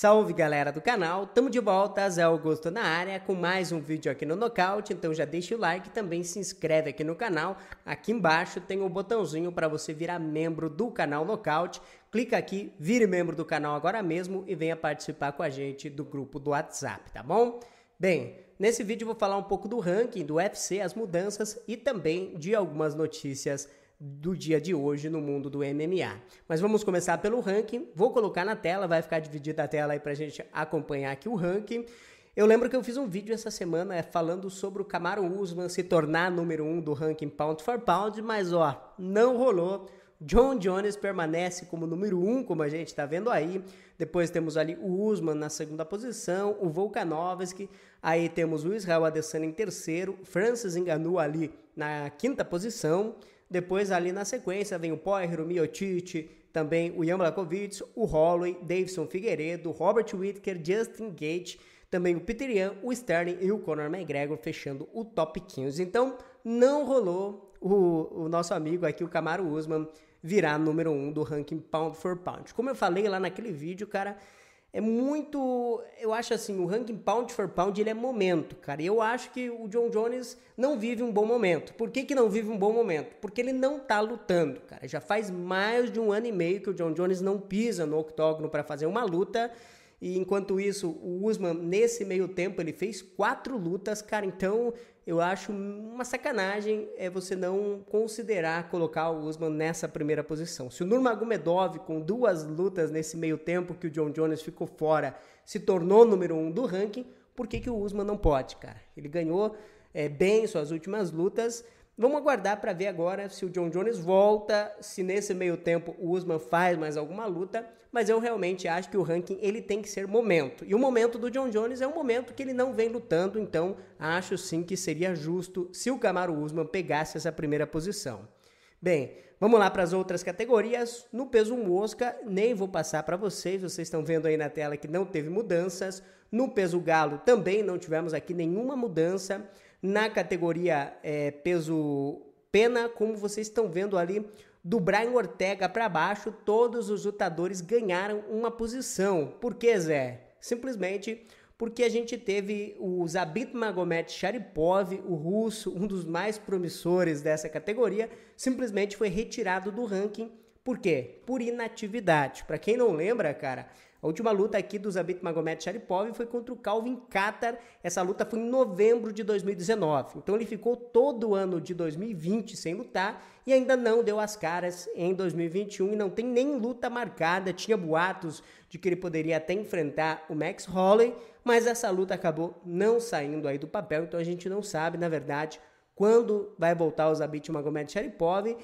Salve galera do canal, tamo de volta, Zé Augusto na área com mais um vídeo aqui no Nocaute, então já deixa o like e também se inscreve aqui no canal, aqui embaixo tem o um botãozinho para você virar membro do canal Nocaute, clica aqui, vire membro do canal agora mesmo e venha participar com a gente do grupo do WhatsApp, tá bom? Bem, nesse vídeo eu vou falar um pouco do ranking do UFC, as mudanças e também de algumas notícias do dia de hoje no mundo do MMA. Mas vamos começar pelo ranking. Vou colocar na tela, vai ficar dividida a tela aí pra gente acompanhar aqui o ranking. Eu lembro que eu fiz um vídeo essa semana é, falando sobre o Camaro Usman se tornar número um do ranking pound for pound, mas ó, não rolou. John Jones permanece como número 1, um, como a gente está vendo aí. Depois temos ali o Usman na segunda posição, o Volkanovski. Aí temos o Israel Adesanya em terceiro, Francis Enganu ali na quinta posição. Depois ali na sequência vem o Poirier, o Miotich, também o Jan Blakovic, o Holloway, Davidson Figueiredo, Robert Whitaker, Justin Gage, também o Peter Yan, o Sterling e o Conor McGregor fechando o top 15. Então não rolou o, o nosso amigo aqui, o Camaro Usman, virar número um do ranking pound for pound. Como eu falei lá naquele vídeo, cara, é muito. Eu acho assim, o ranking pound for pound ele é momento, cara. E eu acho que o John Jones não vive um bom momento. Por que, que não vive um bom momento? Porque ele não tá lutando, cara. Já faz mais de um ano e meio que o John Jones não pisa no octógono para fazer uma luta. E enquanto isso, o Usman, nesse meio tempo, ele fez quatro lutas, cara. Então, eu acho uma sacanagem é você não considerar colocar o Usman nessa primeira posição. Se o Nurmagomedov, com duas lutas nesse meio tempo que o John Jones ficou fora, se tornou número um do ranking, por que, que o Usman não pode, cara? Ele ganhou é, bem suas últimas lutas Vamos aguardar para ver agora se o John Jones volta, se nesse meio tempo o Usman faz mais alguma luta, mas eu realmente acho que o ranking ele tem que ser momento. E o momento do John Jones é um momento que ele não vem lutando, então acho sim que seria justo se o Camaro Usman pegasse essa primeira posição. Bem, vamos lá para as outras categorias. No peso mosca, nem vou passar para vocês, vocês estão vendo aí na tela que não teve mudanças. No peso galo também não tivemos aqui nenhuma mudança na categoria é, peso pena, como vocês estão vendo ali, do Brian Ortega para baixo, todos os lutadores ganharam uma posição. Por que, Zé? Simplesmente porque a gente teve o Zabit Magomed Sharipov, o russo, um dos mais promissores dessa categoria, simplesmente foi retirado do ranking. Por quê? Por inatividade. Para quem não lembra, cara, a última luta aqui do Zabit Magomed Sharipov foi contra o Calvin Qatar. Essa luta foi em novembro de 2019. Então ele ficou todo o ano de 2020 sem lutar e ainda não deu as caras em 2021 e não tem nem luta marcada. Tinha boatos de que ele poderia até enfrentar o Max Holloway, mas essa luta acabou não saindo aí do papel, então a gente não sabe, na verdade, quando vai voltar o Zabit Magomed Sharipov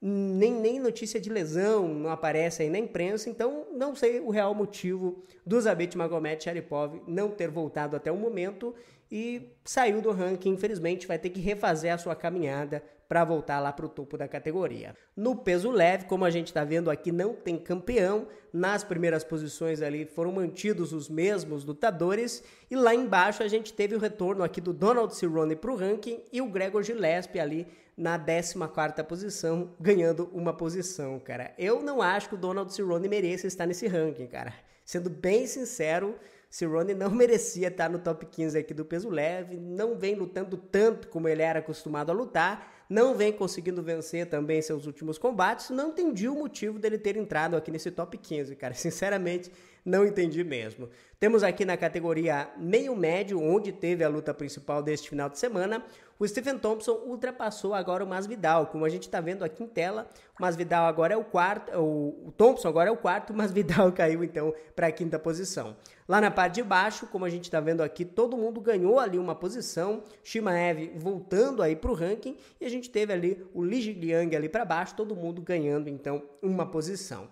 nem, nem notícia de lesão não aparece aí na imprensa, então não sei o real motivo do Zabit Magomed Sharipov não ter voltado até o momento e saiu do ranking, infelizmente, vai ter que refazer a sua caminhada para voltar lá para o topo da categoria. No peso leve, como a gente está vendo aqui, não tem campeão. Nas primeiras posições ali foram mantidos os mesmos lutadores. E lá embaixo a gente teve o retorno aqui do Donald Cerrone para o ranking e o Gregor Gillespie ali na 14ª posição, ganhando uma posição, cara. Eu não acho que o Donald Cerrone mereça estar nesse ranking, cara. Sendo bem sincero, se Ronnie não merecia estar no top 15 aqui do peso leve, não vem lutando tanto como ele era acostumado a lutar, não vem conseguindo vencer também seus últimos combates, não entendi o motivo dele ter entrado aqui nesse top 15, cara. Sinceramente, não entendi mesmo. Temos aqui na categoria meio médio, onde teve a luta principal deste final de semana, o Stephen Thompson ultrapassou agora o Masvidal. Como a gente está vendo aqui em tela, o Masvidal agora é o quarto, o Thompson agora é o quarto, mas Masvidal caiu então para a quinta posição. Lá na parte de baixo, como a gente está vendo aqui, todo mundo ganhou ali uma posição. Shimaev voltando aí para o ranking e a gente teve ali o Li Jiang ali para baixo, todo mundo ganhando então uma posição.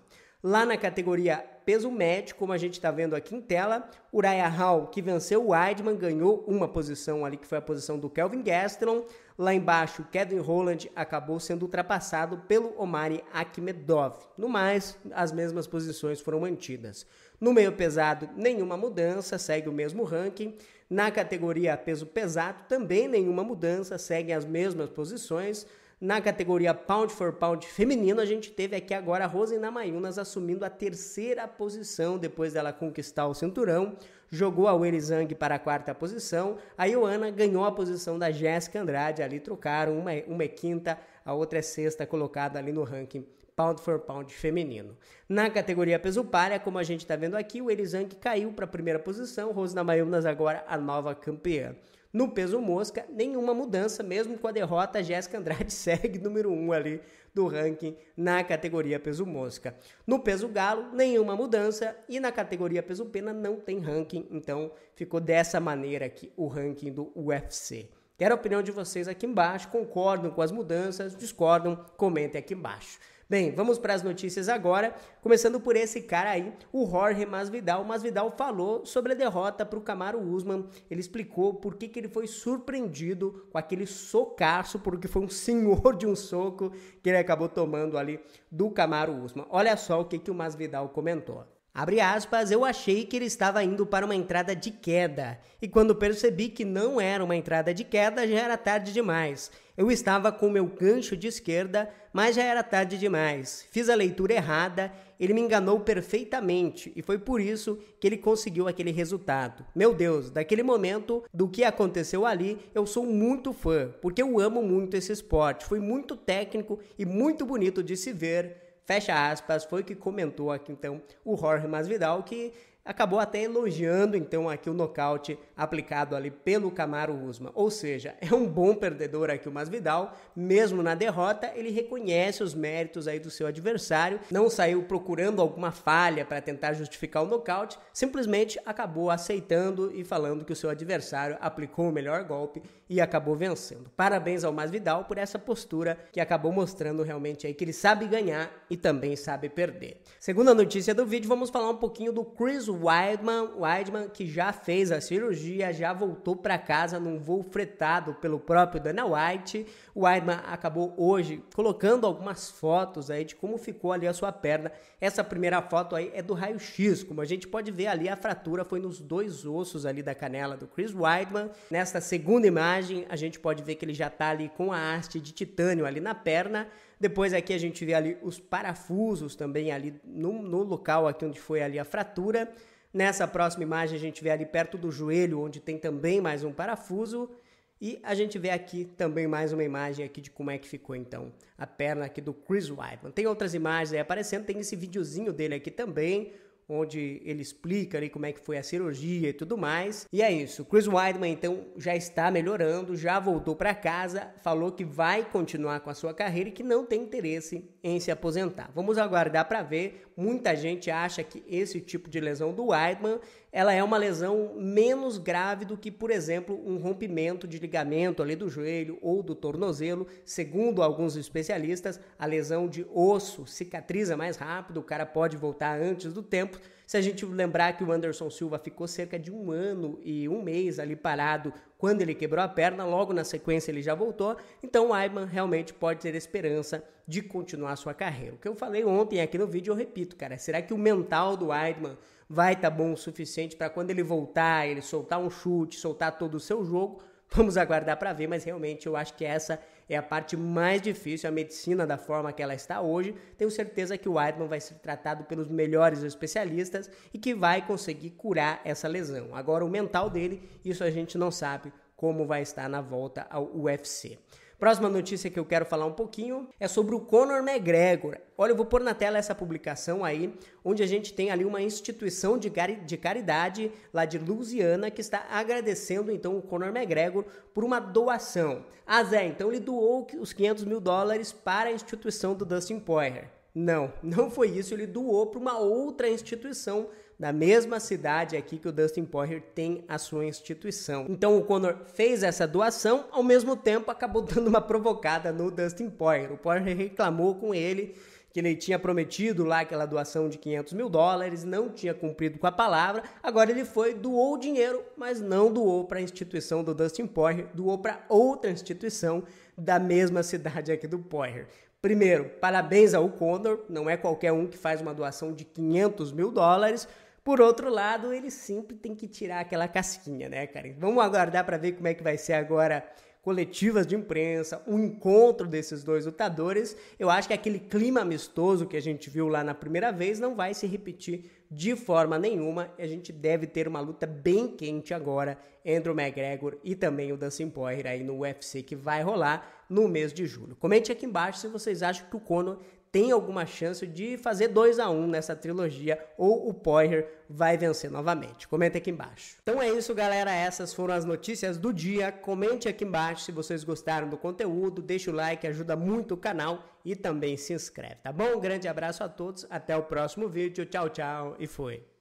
Lá na categoria peso médio, como a gente está vendo aqui em tela, Uriah Hall, que venceu o Weidman, ganhou uma posição ali, que foi a posição do Kelvin Gastelum. Lá embaixo, Kevin Holland acabou sendo ultrapassado pelo Omari Akhmedov. No mais, as mesmas posições foram mantidas. No meio pesado, nenhuma mudança, segue o mesmo ranking. Na categoria peso pesado, também nenhuma mudança, seguem as mesmas posições. Na categoria pound for pound feminino, a gente teve aqui agora a Rosina Mayunas assumindo a terceira posição depois dela conquistar o cinturão. Jogou a Werizang para a quarta posição. A Ioana ganhou a posição da Jéssica Andrade. Ali trocaram, uma, é, uma é quinta, a outra é sexta colocada ali no ranking pound for pound feminino. Na categoria peso palha, como a gente está vendo aqui, o Erizang caiu para a primeira posição, Rosina Mayunas agora a nova campeã. No peso mosca, nenhuma mudança, mesmo com a derrota, a Jéssica Andrade segue número 1 um ali do ranking na categoria peso mosca. No peso galo, nenhuma mudança e na categoria peso pena não tem ranking, então ficou dessa maneira aqui o ranking do UFC. Quero a opinião de vocês aqui embaixo, concordam com as mudanças, discordam, comentem aqui embaixo. Bem, vamos para as notícias agora, começando por esse cara aí, o Jorge Masvidal. Masvidal falou sobre a derrota para o Camaro Usman, ele explicou por que, que ele foi surpreendido com aquele socaço, porque foi um senhor de um soco que ele acabou tomando ali do Camaro Usman. Olha só o que, que o Masvidal comentou. Abre aspas, eu achei que ele estava indo para uma entrada de queda, e quando percebi que não era uma entrada de queda, já era tarde demais. Eu estava com meu gancho de esquerda, mas já era tarde demais. Fiz a leitura errada, ele me enganou perfeitamente, e foi por isso que ele conseguiu aquele resultado. Meu Deus, daquele momento, do que aconteceu ali, eu sou muito fã, porque eu amo muito esse esporte. Foi muito técnico e muito bonito de se ver fecha aspas, foi o que comentou aqui então o Jorge Masvidal, que acabou até elogiando então aqui o nocaute aplicado ali pelo Camaro Usman. Ou seja, é um bom perdedor aqui o Masvidal, mesmo na derrota, ele reconhece os méritos aí do seu adversário, não saiu procurando alguma falha para tentar justificar o nocaute, simplesmente acabou aceitando e falando que o seu adversário aplicou o melhor golpe e acabou vencendo. Parabéns ao Masvidal por essa postura que acabou mostrando realmente aí que ele sabe ganhar e também sabe perder. Segunda notícia do vídeo, vamos falar um pouquinho do Chris Weidman, Wildman que já fez a cirurgia, já voltou para casa num voo fretado pelo próprio Dana White. O Weidman acabou hoje colocando algumas fotos aí de como ficou ali a sua perna. Essa primeira foto aí é do raio-x, como a gente pode ver ali, a fratura foi nos dois ossos ali da canela do Chris Weidman. Nesta segunda imagem, a gente pode ver que ele já está ali com a haste de titânio ali na perna. Depois aqui a gente vê ali os parafusos também ali no, no local aqui onde foi ali a fratura. Nessa próxima imagem a gente vê ali perto do joelho onde tem também mais um parafuso. E a gente vê aqui também mais uma imagem aqui de como é que ficou então a perna aqui do Chris Weidman. Tem outras imagens aí aparecendo, tem esse videozinho dele aqui também, onde ele explica ali como é que foi a cirurgia e tudo mais. E é isso. Chris Weidman então já está melhorando, já voltou para casa, falou que vai continuar com a sua carreira e que não tem interesse em se aposentar. Vamos aguardar para ver. Muita gente acha que esse tipo de lesão do Weidman ela é uma lesão menos grave do que, por exemplo, um rompimento de ligamento ali do joelho ou do tornozelo. Segundo alguns especialistas, a lesão de osso cicatriza mais rápido, o cara pode voltar antes do tempo. Se a gente lembrar que o Anderson Silva ficou cerca de um ano e um mês ali parado quando ele quebrou a perna, logo na sequência ele já voltou, então o Ayman realmente pode ter esperança de continuar sua carreira. O que eu falei ontem aqui no vídeo, eu repito, cara. Será que o mental do Weidman vai estar tá bom o suficiente para quando ele voltar, ele soltar um chute, soltar todo o seu jogo? Vamos aguardar para ver, mas realmente eu acho que essa é a parte mais difícil, a medicina da forma que ela está hoje. Tenho certeza que o Weidman vai ser tratado pelos melhores especialistas e que vai conseguir curar essa lesão. Agora, o mental dele, isso a gente não sabe como vai estar na volta ao UFC. Próxima notícia que eu quero falar um pouquinho é sobre o Conor McGregor. Olha, eu vou pôr na tela essa publicação aí, onde a gente tem ali uma instituição de, cari de caridade lá de Louisiana que está agradecendo então o Conor McGregor por uma doação. Ah, Zé, então ele doou os 500 mil dólares para a instituição do Dustin Poirier. Não, não foi isso, ele doou para uma outra instituição da mesma cidade aqui que o Dustin Poirier tem a sua instituição. Então o Conor fez essa doação, ao mesmo tempo acabou dando uma provocada no Dustin Poirier. O Poirier reclamou com ele que ele tinha prometido lá aquela doação de 500 mil dólares, não tinha cumprido com a palavra. Agora ele foi, doou o dinheiro, mas não doou para a instituição do Dustin Poirier, doou para outra instituição da mesma cidade aqui do Poirier. Primeiro, parabéns ao Conor, não é qualquer um que faz uma doação de 500 mil dólares. Por outro lado, ele sempre tem que tirar aquela casquinha, né, cara? Vamos aguardar para ver como é que vai ser agora coletivas de imprensa, o encontro desses dois lutadores. Eu acho que aquele clima amistoso que a gente viu lá na primeira vez não vai se repetir de forma nenhuma. A gente deve ter uma luta bem quente agora entre o McGregor e também o Dustin Poirier aí no UFC que vai rolar no mês de julho. Comente aqui embaixo se vocês acham que o Conor tem alguma chance de fazer 2 a 1 um nessa trilogia ou o Poirier vai vencer novamente. Comenta aqui embaixo. Então é isso, galera. Essas foram as notícias do dia. Comente aqui embaixo se vocês gostaram do conteúdo. Deixa o like, ajuda muito o canal e também se inscreve, tá bom? Um grande abraço a todos. Até o próximo vídeo. Tchau, tchau e fui.